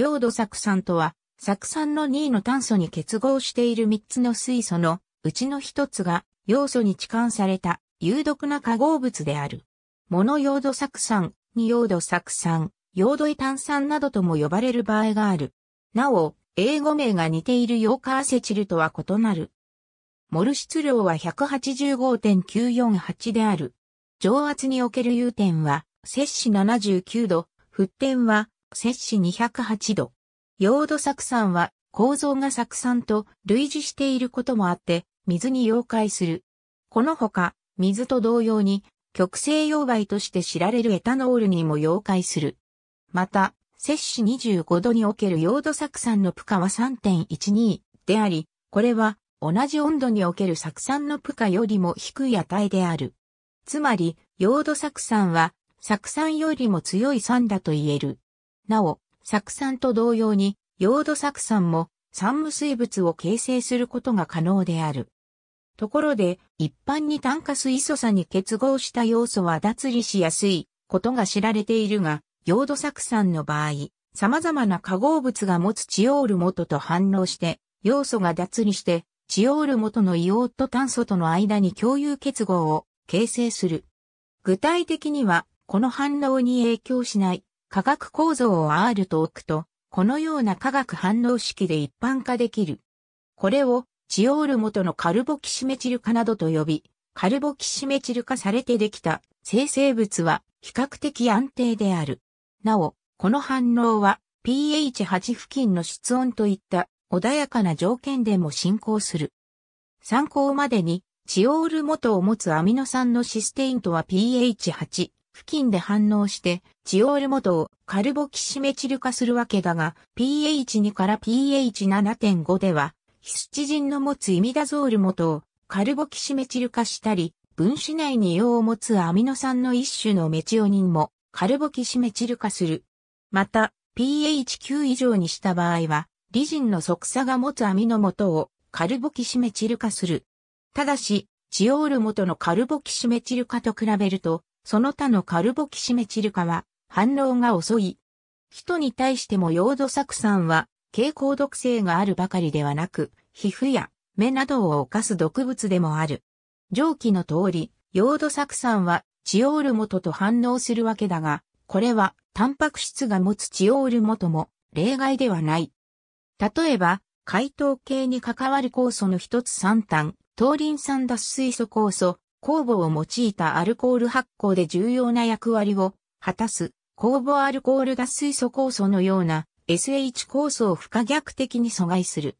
ー土酢酸とは、酢酸の2の炭素に結合している3つの水素のうちの1つが要素に置換された有毒な化合物である。モノー土酢酸、二ー土酢酸、溶土イ炭酸などとも呼ばれる場合がある。なお、英語名が似ているヨーカーセチルとは異なる。モル質量は185.948である。上圧における融点は、摂氏79度、沸点は摂氏208度。溶土酢酸は構造が酢酸と類似していることもあって、水に溶解する。このほか、水と同様に、極性溶媒として知られるエタノールにも溶解する。また、摂氏25度における溶土酢酸のプカは3.12であり、これは同じ温度における酢酸のプカよりも低い値である。つまり、溶土酢酸は酢酸よりも強い酸だと言える。なお、酢酸と同様に、溶土酢酸も酸無水物を形成することが可能である。ところで、一般に炭化水素酸に結合した要素は脱離しやすいことが知られているが、溶土酢酸の場合、様々な化合物が持つチオール元と反応して、要素が脱離して、チオール元の硫黄と炭素との間に共有結合を形成する。具体的には、この反応に影響しない化学構造を R と置くと、このような化学反応式で一般化できる。これを、チオール元のカルボキシメチル化などと呼び、カルボキシメチル化されてできた生成物は比較的安定である。なお、この反応は pH8 付近の室温といった穏やかな条件でも進行する。参考までに、チオール元を持つアミノ酸のシステインとは pH8、付近で反応して、チオール元をカルボキシメチル化するわけだが、pH2 から pH7.5 では、ヒスチジンの持つイミダゾール元をカルボキシメチル化したり、分子内に用を持つアミノ酸の一種のメチオニンもカルボキシメチル化する。また、pH9 以上にした場合は、リジンの即差が持つアミノ元をカルボキシメチル化する。ただし、チオール元のカルボキシメチル化と比べると、その他のカルボキシメチル化は反応が遅い。人に対してもヨード酢酸は蛍光毒性があるばかりではなく、皮膚や目などを侵す毒物でもある。上記の通り、ヨード酢酸はチオール元と反応するわけだが、これはタンパク質が持つチオール元も例外ではない。例えば、解糖系に関わる酵素の一つ三ト糖リン酸脱水素酵素、酵母を用いたアルコール発酵で重要な役割を果たす酵母アルコール脱水素酵素のような SH 酵素を不可逆的に阻害する。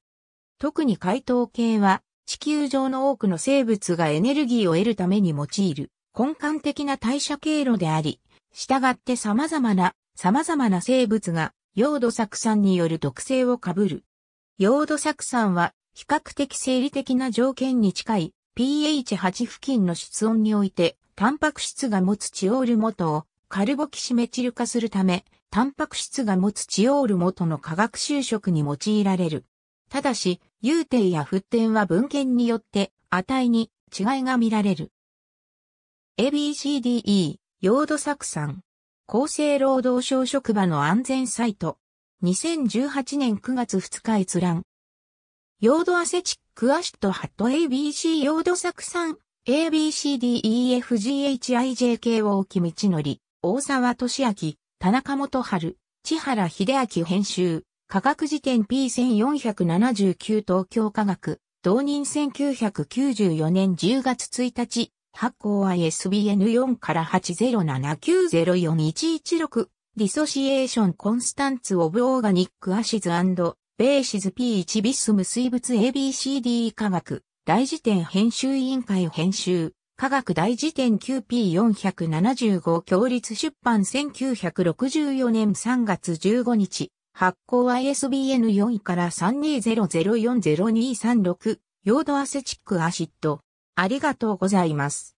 特に解凍系は地球上の多くの生物がエネルギーを得るために用いる根幹的な代謝経路であり、従って様々な様々な生物が溶土酢酸による毒性を被る。溶土酢酸は比較的生理的な条件に近い pH8 付近の室温において、タンパク質が持つチオール元をカルボキシメチル化するため、タンパク質が持つチオール元の化学修飾に用いられる。ただし、有点や沸点は文献によって値に違いが見られる。ABCDE、用土酢酸。厚生労働省職場の安全サイト。2018年9月2日閲覧。用土アセチックアシットハット ABC ヨード作産 ABCDEFGHIJK 大木道則、大沢俊明、田中元春、千原秀明編集、科学辞典 P1479 東京科学、同人1994年10月1日、発行 ISBN4 から8079041116、ディソシエーションコンスタンツオブオーガニックアシズベーシズ P1 ビッスム水物 ABCD 科学大辞典編集委員会編集科学大辞典 9P475 強立出版1964年3月15日発行 ISBN4 から3200402336ヨードアセチックアシッドありがとうございます。